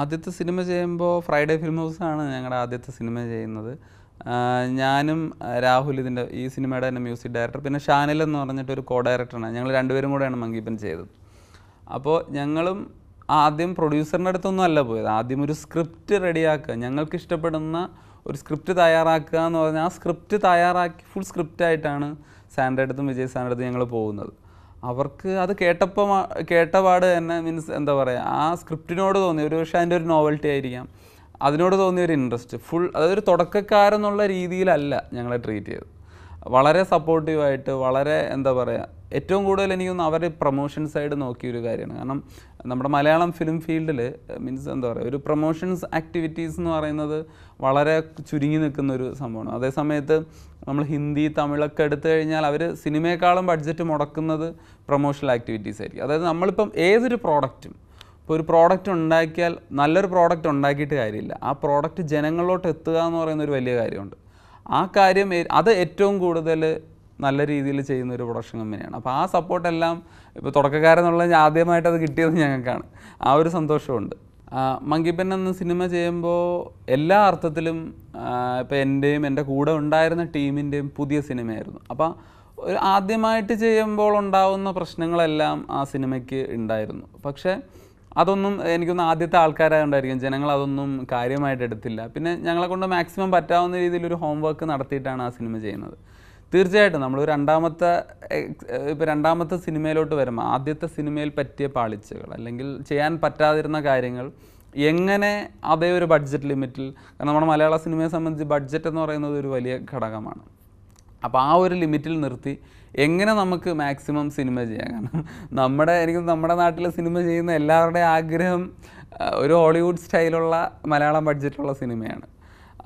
ആദ്യത്തെ സിനിമ ചെയ്യുമ്പോൾ Friday film ഹൗസാണ് ഞങ്ങളുടെ ആദ്യത്തെ സിനിമ ചെയ്യുന്നത് ഞാനും രാഹുൽ ഇതിൻ്റെ ഈ സിനിമയുടെ തന്നെ മ്യൂസിക് ഡയറക്ടർ പിന്നെ ഷാനിൽ എന്ന് പറഞ്ഞിട്ട് ഒരു കോ ഡയറക്ടറാണ് ഞങ്ങൾ രണ്ടുപേരും കൂടെയാണ് മങ്കീപ്പൻ ചെയ്തത് അപ്പോൾ ഞങ്ങളും ആദ്യം പ്രൊഡ്യൂസറിൻ്റെ അടുത്തൊന്നും അല്ല പോയത് ആദ്യം ഒരു സ്ക്രിപ്റ്റ് റെഡിയാക്കുക ഞങ്ങൾക്ക് ഇഷ്ടപ്പെടുന്ന ഒരു സ്ക്രിപ്റ്റ് തയ്യാറാക്കുക എന്ന് പറഞ്ഞാൽ ആ സ്ക്രിപ്റ്റ് തയ്യാറാക്കി ഫുൾ സ്ക്രിപ്റ്റായിട്ടാണ് സാറിൻ്റെ അടുത്തും വിജയ് സാറിൻ്റെ അടുത്തും ഞങ്ങൾ പോകുന്നത് അവർക്ക് അത് കേട്ടപ്പോൾ കേട്ടപാട് തന്നെ മീൻസ് എന്താ പറയുക ആ സ്ക്രിപ്റ്റിനോട് തോന്നി ഒരു പക്ഷേ അതിൻ്റെ ഒരു നോവൽറ്റി ആയിരിക്കാം അതിനോട് തോന്നിയ ഒരു ഇൻട്രസ്റ്റ് ഫുൾ അതായത് ഒരു തുടക്കക്കാരെന്നുള്ള രീതിയിലല്ല ഞങ്ങളെ ട്രീറ്റ് ചെയ്തത് വളരെ സപ്പോർട്ടീവായിട്ട് വളരെ എന്താ പറയുക ഏറ്റവും കൂടുതൽ എനിക്കൊന്ന് അവർ പ്രൊമോഷൻ സൈഡ് നോക്കിയൊരു കാര്യമാണ് കാരണം നമ്മുടെ മലയാളം ഫിലിം ഫീൽഡിൽ മീൻസ് എന്താ പറയുക ഒരു പ്രൊമോഷൻസ് ആക്ടിവിറ്റീസ് എന്ന് പറയുന്നത് വളരെ ചുരുങ്ങി നിൽക്കുന്ന ഒരു സംഭവമാണ് അതേസമയത്ത് നമ്മൾ ഹിന്ദി തമിഴൊക്കെ എടുത്തു കഴിഞ്ഞാൽ അവർ സിനിമയെക്കാളും ബഡ്ജറ്റ് മുടക്കുന്നത് പ്രൊമോഷണൽ ആക്ടിവിറ്റീസ് ആയിരിക്കും അതായത് നമ്മളിപ്പം ഏതൊരു പ്രോഡക്റ്റും ഇപ്പോൾ ഒരു പ്രോഡക്റ്റ് ഉണ്ടാക്കിയാൽ നല്ലൊരു പ്രോഡക്റ്റ് ഉണ്ടാക്കിയിട്ട് കാര്യമില്ല ആ പ്രോഡക്റ്റ് ജനങ്ങളിലോട്ട് എത്തുക എന്ന് പറയുന്ന ഒരു വലിയ കാര്യമുണ്ട് ആ കാര്യം അത് ഏറ്റവും കൂടുതൽ നല്ല രീതിയിൽ ചെയ്യുന്ന ഒരു പ്രൊഡക്ഷൻ കമ്പനിയാണ് അപ്പോൾ ആ സപ്പോർട്ടെല്ലാം ഇപ്പോൾ തുടക്കക്കാരെന്നുള്ളത് ആദ്യമായിട്ട് അത് കിട്ടിയത് ഞങ്ങൾക്കാണ് ആ ഒരു സന്തോഷമുണ്ട് മങ്കിപ്പൻ എന്ന സിനിമ ചെയ്യുമ്പോൾ എല്ലാ അർത്ഥത്തിലും ഇപ്പോൾ എൻ്റെയും എൻ്റെ കൂടെ ഉണ്ടായിരുന്ന ടീമിൻ്റെയും പുതിയ സിനിമയായിരുന്നു അപ്പോൾ ഒരു ആദ്യമായിട്ട് ചെയ്യുമ്പോൾ ഉണ്ടാവുന്ന പ്രശ്നങ്ങളെല്ലാം ആ സിനിമയ്ക്ക് ഉണ്ടായിരുന്നു പക്ഷേ അതൊന്നും എനിക്കൊന്ന് ആദ്യത്തെ ആൾക്കാരായതുകൊണ്ടായിരിക്കും ജനങ്ങൾ അതൊന്നും കാര്യമായിട്ട് എടുത്തില്ല പിന്നെ ഞങ്ങളെ കൊണ്ട് മാക്സിമം പറ്റാവുന്ന രീതിയിൽ ഒരു ഹോംവർക്ക് നടത്തിയിട്ടാണ് ആ സിനിമ ചെയ്യുന്നത് തീർച്ചയായിട്ടും നമ്മൾ രണ്ടാമത്തെ ഇപ്പോൾ രണ്ടാമത്തെ സിനിമയിലോട്ട് വരുമ്പോൾ ആദ്യത്തെ സിനിമയിൽ പറ്റിയ പാളിച്ചകൾ അല്ലെങ്കിൽ ചെയ്യാൻ പറ്റാതിരുന്ന കാര്യങ്ങൾ എങ്ങനെ അതേ ഒരു ബഡ്ജറ്റ് ലിമിറ്റിൽ കാരണം നമ്മുടെ മലയാള സിനിമയെ സംബന്ധിച്ച് ബഡ്ജറ്റ് എന്ന് പറയുന്നത് ഒരു വലിയ ഘടകമാണ് അപ്പോൾ ആ ഒരു ലിമിറ്റിൽ നിർത്തി എങ്ങനെ നമുക്ക് മാക്സിമം സിനിമ ചെയ്യാം കാരണം നമ്മുടെ എനിക്ക് നമ്മുടെ നാട്ടിലെ സിനിമ ചെയ്യുന്ന എല്ലാവരുടെയും ആഗ്രഹം ഒരു ഹോളിവുഡ് സ്റ്റൈലുള്ള മലയാളം ബഡ്ജറ്റുള്ള സിനിമയാണ്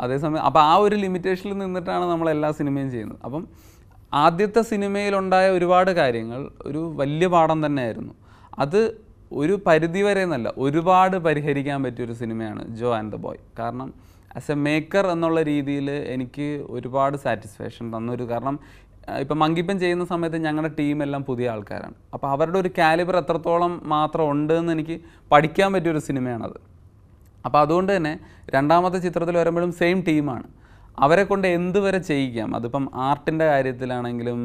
അതേസമയം അപ്പോൾ ആ ഒരു ലിമിറ്റേഷനിൽ നിന്നിട്ടാണ് നമ്മൾ എല്ലാ സിനിമയും ചെയ്യുന്നത് അപ്പം ആദ്യത്തെ സിനിമയിലുണ്ടായ ഒരുപാട് കാര്യങ്ങൾ ഒരു വലിയ പാഠം തന്നെയായിരുന്നു അത് ഒരു പരിധി വരെ എന്നല്ല ഒരുപാട് പരിഹരിക്കാൻ പറ്റിയൊരു സിനിമയാണ് ജോ ആൻഡ് ദ ബോയ് കാരണം ആസ് എ മേക്കർ എന്നുള്ള രീതിയിൽ എനിക്ക് ഒരുപാട് സാറ്റിസ്ഫാക്ഷൻ തന്നൊരു കാരണം ഇപ്പം മങ്കിപ്പൻ ചെയ്യുന്ന സമയത്ത് ഞങ്ങളുടെ ടീമെല്ലാം പുതിയ ആൾക്കാരാണ് അപ്പോൾ അവരുടെ ഒരു കാലിബർ എത്രത്തോളം മാത്രം ഉണ്ട് എന്ന് എനിക്ക് പഠിക്കാൻ പറ്റിയൊരു സിനിമയാണത് അപ്പോൾ അതുകൊണ്ട് തന്നെ രണ്ടാമത്തെ ചിത്രത്തിൽ വരുമ്പോഴും സെയിം ടീമാണ് അവരെ കൊണ്ട് എന്തുവരെ വരെ ചെയ്യിക്കാം അതിപ്പം ആർട്ടിൻ്റെ കാര്യത്തിലാണെങ്കിലും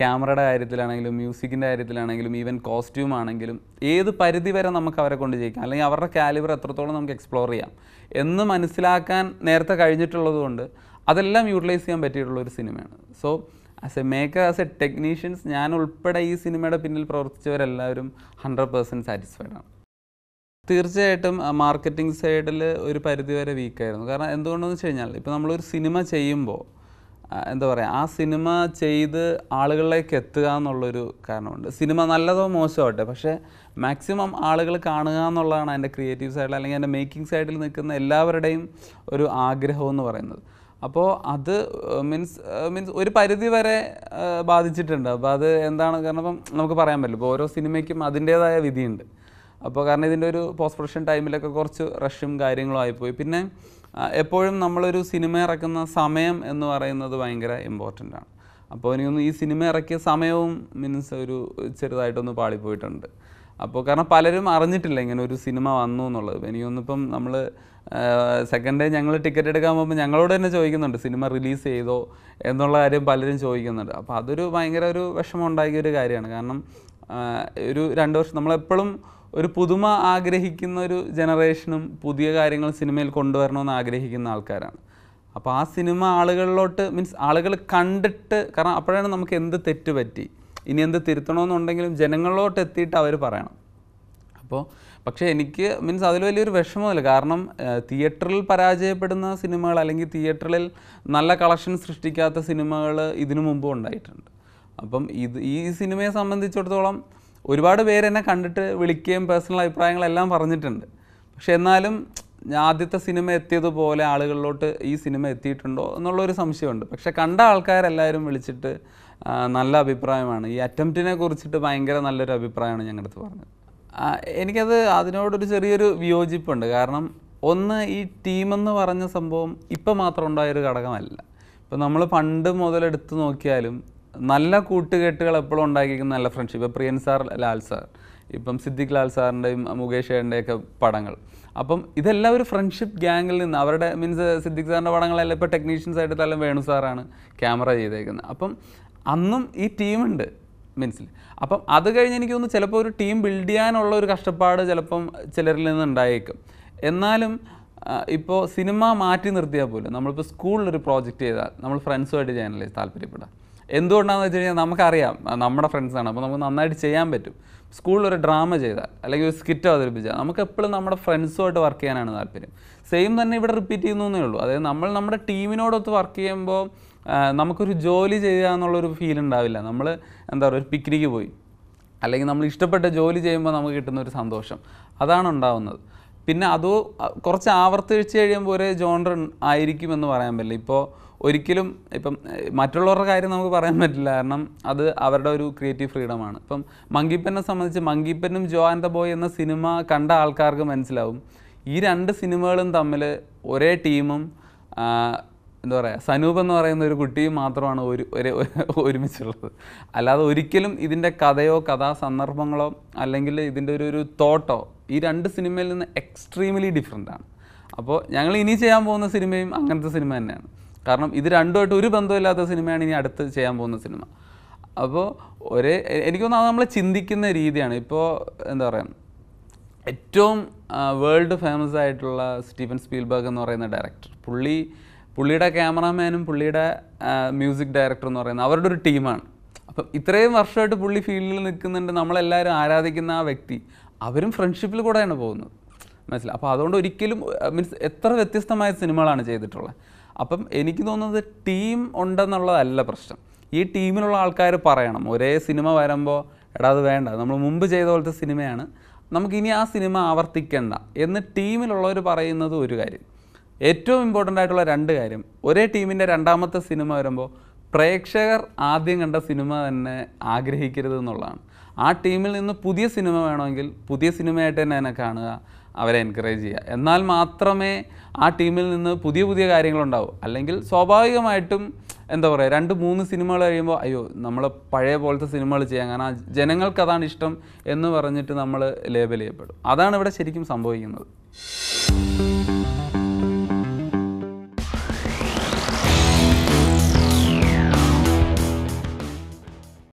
ക്യാമറയുടെ കാര്യത്തിലാണെങ്കിലും മ്യൂസിക്കിൻ്റെ കാര്യത്തിലാണെങ്കിലും ഈവൻ കോസ്റ്റ്യൂം ആണെങ്കിലും ഏത് പരിധി വരെ നമുക്ക് അവരെ കൊണ്ട് ചെയ്യിക്കാം അല്ലെങ്കിൽ അവരുടെ കാലിബർ എത്രത്തോളം നമുക്ക് എക്സ്പ്ലോർ ചെയ്യാം എന്ന് മനസ്സിലാക്കാൻ നേരത്തെ കഴിഞ്ഞിട്ടുള്ളതുകൊണ്ട് അതെല്ലാം യൂട്ടിലൈസ് ചെയ്യാൻ പറ്റിയിട്ടുള്ള ഒരു സിനിമയാണ് so as a maker as a technicians ഞാൻ ഉൾപ്പെടെ ഈ സിനിമയുടെ പിന്നിൽ പ്രവർത്തിച്ചവരെല്ലാവരും ഹൺഡ്രഡ് പേഴ്സൻറ്റ് സാറ്റിസ്ഫൈഡ് ആണ് തീർച്ചയായിട്ടും മാർക്കറ്റിംഗ് സൈഡിൽ ഒരു പരിധിവരെ വീക്കായിരുന്നു കാരണം എന്തുകൊണ്ടെന്ന് വെച്ച് കഴിഞ്ഞാൽ ഇപ്പോൾ നമ്മളൊരു സിനിമ ചെയ്യുമ്പോൾ എന്താ പറയുക ആ സിനിമ ചെയ്ത് ആളുകളിലേക്ക് എത്തുക എന്നുള്ളൊരു കാരണമുണ്ട് സിനിമ നല്ലതോ ആവട്ടെ പക്ഷേ മാക്സിമം ആളുകൾ കാണുക എന്നുള്ളതാണ് എൻ്റെ ക്രിയേറ്റീവ് സൈഡിൽ അല്ലെങ്കിൽ എൻ്റെ മേക്കിംഗ് സൈഡിൽ നിൽക്കുന്ന എല്ലാവരുടെയും ഒരു ആഗ്രഹം എന്ന് പറയുന്നത് അപ്പോൾ അത് മീൻസ് മീൻസ് ഒരു പരിധി വരെ ബാധിച്ചിട്ടുണ്ട് അപ്പോൾ അത് എന്താണ് കാരണം ഇപ്പം നമുക്ക് പറയാൻ പറ്റില്ല ഇപ്പോൾ ഓരോ സിനിമയ്ക്കും അതിൻ്റേതായ വിധിയുണ്ട് അപ്പോൾ കാരണം ഇതിൻ്റെ ഒരു പോസ്റ്റ് പ്രൊഡക്ഷൻ ടൈമിലൊക്കെ കുറച്ച് റഷും കാര്യങ്ങളും ആയിപ്പോയി പിന്നെ എപ്പോഴും നമ്മളൊരു സിനിമ ഇറക്കുന്ന സമയം എന്ന് പറയുന്നത് ഭയങ്കര ഇമ്പോർട്ടൻ്റ് ആണ് അപ്പോൾ എനിക്കൊന്ന് ഈ സിനിമ ഇറക്കിയ സമയവും മീൻസ് ഒരു ചെറുതായിട്ടൊന്ന് പാളിപ്പോയിട്ടുണ്ട് അപ്പോൾ കാരണം പലരും അറിഞ്ഞിട്ടില്ല ഇങ്ങനെ ഒരു സിനിമ വന്നു എന്നുള്ളത് എനിക്കൊന്നിപ്പം നമ്മൾ സെക്കൻഡ് ഡേ ഞങ്ങൾ ടിക്കറ്റ് എടുക്കാൻ പോകുമ്പോൾ ഞങ്ങളോട് തന്നെ ചോദിക്കുന്നുണ്ട് സിനിമ റിലീസ് ചെയ്തോ എന്നുള്ള കാര്യം പലരും ചോദിക്കുന്നുണ്ട് അപ്പോൾ അതൊരു ഭയങ്കര ഒരു വിഷമം ഉണ്ടാക്കിയ ഒരു കാര്യമാണ് കാരണം ഒരു രണ്ട് വർഷം നമ്മളെപ്പോഴും ഒരു പുതുമ ആഗ്രഹിക്കുന്ന ഒരു ജനറേഷനും പുതിയ കാര്യങ്ങൾ സിനിമയിൽ കൊണ്ടുവരണമെന്ന് ആഗ്രഹിക്കുന്ന ആൾക്കാരാണ് അപ്പോൾ ആ സിനിമ ആളുകളിലോട്ട് മീൻസ് ആളുകൾ കണ്ടിട്ട് കാരണം അപ്പോഴാണ് നമുക്ക് എന്ത് തെറ്റ് പറ്റി ഇനി എന്ത് തിരുത്തണമെന്നുണ്ടെങ്കിലും ജനങ്ങളിലോട്ട് എത്തിയിട്ട് അവർ പറയണം അപ്പോൾ പക്ഷേ എനിക്ക് മീൻസ് അതിൽ വലിയൊരു വിഷമമില്ല കാരണം തിയേറ്ററിൽ പരാജയപ്പെടുന്ന സിനിമകൾ അല്ലെങ്കിൽ തിയേറ്ററിൽ നല്ല കളക്ഷൻ സൃഷ്ടിക്കാത്ത സിനിമകൾ ഇതിനു മുമ്പും ഉണ്ടായിട്ടുണ്ട് അപ്പം ഇത് ഈ സിനിമയെ സംബന്ധിച്ചിടത്തോളം ഒരുപാട് പേര് എന്നെ കണ്ടിട്ട് വിളിക്കുകയും പേഴ്സണൽ അഭിപ്രായങ്ങളെല്ലാം പറഞ്ഞിട്ടുണ്ട് പക്ഷെ എന്നാലും ആദ്യത്തെ സിനിമ എത്തിയതുപോലെ ആളുകളിലോട്ട് ഈ സിനിമ എത്തിയിട്ടുണ്ടോ എന്നുള്ളൊരു സംശയമുണ്ട് പക്ഷെ കണ്ട ആൾക്കാരെല്ലാവരും വിളിച്ചിട്ട് നല്ല അഭിപ്രായമാണ് ഈ അറ്റംപ്റ്റിനെ കുറിച്ചിട്ട് ഭയങ്കര നല്ലൊരു അഭിപ്രായമാണ് ഞങ്ങളുടെ അടുത്ത് പറഞ്ഞത് എനിക്കത് അതിനോടൊരു ചെറിയൊരു വിയോജിപ്പുണ്ട് കാരണം ഒന്ന് ഈ ടീമെന്ന് പറഞ്ഞ സംഭവം ഇപ്പം മാത്രം ഉണ്ടായൊരു ഘടകമല്ല ഇപ്പം നമ്മൾ പണ്ട് മുതലെടുത്ത് നോക്കിയാലും നല്ല കൂട്ടുകെട്ടുകൾ എപ്പോഴും ഉണ്ടാക്കിയിരിക്കുന്ന നല്ല friendship Priyan sir Lal sir ഇപ്പം സിദ്ദിഖ് ലാൽ സാറിൻ്റെയും മുകേഷ് ഏട്ടൻ്റെയൊക്കെ പടങ്ങൾ അപ്പം ഇതെല്ലാം ഒരു ഫ്രണ്ട്ഷിപ്പ് ഗ്യാങ്ങിൽ നിന്ന് അവരുടെ മീൻസ് സിദ്ദിഖ് സാറിൻ്റെ പടങ്ങളെല്ലാം ഇപ്പോൾ ടെക്നീഷ്യൻസ് ആയിട്ട് വേണു സാറാണ് ക്യാമറ ചെയ്തേക്കുന്നത് അപ്പം അന്നും ഈ ടീമുണ്ട് മീൻസിൽ അപ്പം അത് കഴിഞ്ഞ് എനിക്ക് തോന്നുന്നു ചിലപ്പോൾ ഒരു ടീം ബിൽഡ് ചെയ്യാനുള്ള ഒരു കഷ്ടപ്പാട് ചിലപ്പം ചിലരിൽ നിന്ന് ഉണ്ടായേക്കും എന്നാലും ഇപ്പോൾ സിനിമ മാറ്റി നിർത്തിയാൽ പോലും നമ്മളിപ്പോൾ സ്കൂളിലൊരു പ്രോജക്റ്റ് ചെയ്താൽ നമ്മൾ ഫ്രണ്ട്സുമായിട്ട് ചെയ്യാനല്ലേ താല്പര്യപ്പെടാം എന്തുകൊണ്ടാണെന്ന് വെച്ച് കഴിഞ്ഞാൽ നമുക്കറിയാം നമ്മുടെ ഫ്രണ്ട്സാണ് അപ്പോൾ നമുക്ക് നന്നായിട്ട് ചെയ്യാൻ പറ്റും സ്കൂളിൽ ഒരു ഡ്രാമ ചെയ്താൽ അല്ലെങ്കിൽ ഒരു സ്കിറ്റ് അവതരിപ്പിച്ചാൽ നമുക്ക് എപ്പോഴും നമ്മുടെ ഫ്രണ്ട്സുമായിട്ട് വർക്ക് ചെയ്യാനാണ് താല്പര്യം സെയിം തന്നെ ഇവിടെ റിപ്പീറ്റ് ചെയ്യുന്നേ ഉള്ളൂ അതായത് നമ്മൾ നമ്മുടെ ടീമിനോടൊത്ത് വർക്ക് ചെയ്യുമ്പോൾ നമുക്കൊരു ജോലി ചെയ്യുക എന്നുള്ളൊരു ഫീൽ ഉണ്ടാവില്ല നമ്മൾ എന്താ പറയുക ഒരു പിക്നിക്ക് പോയി അല്ലെങ്കിൽ നമ്മൾ ഇഷ്ടപ്പെട്ട ജോലി ചെയ്യുമ്പോൾ നമുക്ക് കിട്ടുന്ന ഒരു സന്തോഷം അതാണ് ഉണ്ടാവുന്നത് പിന്നെ അത് കുറച്ച് ആവർത്തിച്ച് കഴിയുമ്പോൾ ഒരു ജോൺറ ആയിരിക്കുമെന്ന് പറയാൻ പറ്റില്ല ഇപ്പോൾ ഒരിക്കലും ഇപ്പം മറ്റുള്ളവരുടെ കാര്യം നമുക്ക് പറയാൻ പറ്റില്ല കാരണം അത് അവരുടെ ഒരു ക്രിയേറ്റീവ് ഫ്രീഡമാണ് ഇപ്പം മങ്കിപ്പനെ സംബന്ധിച്ച് മങ്കിപ്പനും ജോ ആൻഡ് ദ ബോയ് എന്ന സിനിമ കണ്ട ആൾക്കാർക്ക് മനസ്സിലാവും ഈ രണ്ട് സിനിമകളും തമ്മിൽ ഒരേ ടീമും എന്താ പറയുക സനൂപ് എന്ന് പറയുന്ന ഒരു കുട്ടിയും മാത്രമാണ് ഒരു ഒരുമിച്ചുള്ളത് അല്ലാതെ ഒരിക്കലും ഇതിൻ്റെ കഥയോ കഥാ സന്ദർഭങ്ങളോ അല്ലെങ്കിൽ ഇതിൻ്റെ ഒരു ഒരു തോട്ടോ ഈ രണ്ട് സിനിമയിൽ നിന്ന് എക്സ്ട്രീംലി ആണ് അപ്പോൾ ഞങ്ങൾ ഇനി ചെയ്യാൻ പോകുന്ന സിനിമയും അങ്ങനത്തെ സിനിമ തന്നെയാണ് കാരണം ഇത് രണ്ടുമായിട്ട് ഒരു ബന്ധമില്ലാത്ത സിനിമയാണ് ഇനി അടുത്ത് ചെയ്യാൻ പോകുന്ന സിനിമ അപ്പോൾ ഒരേ എനിക്ക് തോന്നുന്നു അത് നമ്മൾ ചിന്തിക്കുന്ന രീതിയാണ് ഇപ്പോൾ എന്താ പറയുക ഏറ്റവും വേൾഡ് ഫേമസ് ആയിട്ടുള്ള സ്റ്റീഫൻ സ്പീൽബർഗ് എന്ന് പറയുന്ന ഡയറക്ടർ പുള്ളി പുള്ളിയുടെ ക്യാമറാമാനും പുള്ളിയുടെ മ്യൂസിക് ഡയറക്ടർ എന്ന് പറയുന്നത് അവരുടെ ഒരു ടീമാണ് അപ്പം ഇത്രയും വർഷമായിട്ട് പുള്ളി ഫീൽഡിൽ നിൽക്കുന്നുണ്ട് നമ്മളെല്ലാവരും ആരാധിക്കുന്ന ആ വ്യക്തി അവരും ഫ്രണ്ട്ഷിപ്പിൽ കൂടെയാണ് പോകുന്നത് മനസ്സിലായി അപ്പോൾ അതുകൊണ്ട് ഒരിക്കലും മീൻസ് എത്ര വ്യത്യസ്തമായ സിനിമകളാണ് ചെയ്തിട്ടുള്ളത് അപ്പം എനിക്ക് തോന്നുന്നത് ടീം ഉണ്ടെന്നുള്ളതല്ല പ്രശ്നം ഈ ടീമിലുള്ള ആൾക്കാർ പറയണം ഒരേ സിനിമ വരുമ്പോൾ എടാ അത് വേണ്ട നമ്മൾ മുമ്പ് ചെയ്ത പോലത്തെ സിനിമയാണ് നമുക്കിനി ആ സിനിമ ആവർത്തിക്കേണ്ട എന്ന് ടീമിലുള്ളവർ പറയുന്നത് ഒരു കാര്യം ഏറ്റവും ഇമ്പോർട്ടൻ്റ് ആയിട്ടുള്ള രണ്ട് കാര്യം ഒരേ ടീമിൻ്റെ രണ്ടാമത്തെ സിനിമ വരുമ്പോൾ പ്രേക്ഷകർ ആദ്യം കണ്ട സിനിമ തന്നെ ആഗ്രഹിക്കരുത് എന്നുള്ളതാണ് ആ ടീമിൽ നിന്ന് പുതിയ സിനിമ വേണമെങ്കിൽ പുതിയ സിനിമയായിട്ട് തന്നെ അതിനെ കാണുക അവരെ എൻകറേജ് ചെയ്യുക എന്നാൽ മാത്രമേ ആ ടീമിൽ നിന്ന് പുതിയ പുതിയ കാര്യങ്ങളുണ്ടാവൂ അല്ലെങ്കിൽ സ്വാഭാവികമായിട്ടും എന്താ പറയുക രണ്ട് മൂന്ന് സിനിമകൾ കഴിയുമ്പോൾ അയ്യോ നമ്മൾ പഴയ പോലത്തെ സിനിമകൾ ചെയ്യാൻ കാരണം ജനങ്ങൾക്ക് അതാണ് ഇഷ്ടം എന്ന് പറഞ്ഞിട്ട് നമ്മൾ ലേബൽ ചെയ്യപ്പെടും അതാണ് ഇവിടെ ശരിക്കും സംഭവിക്കുന്നത്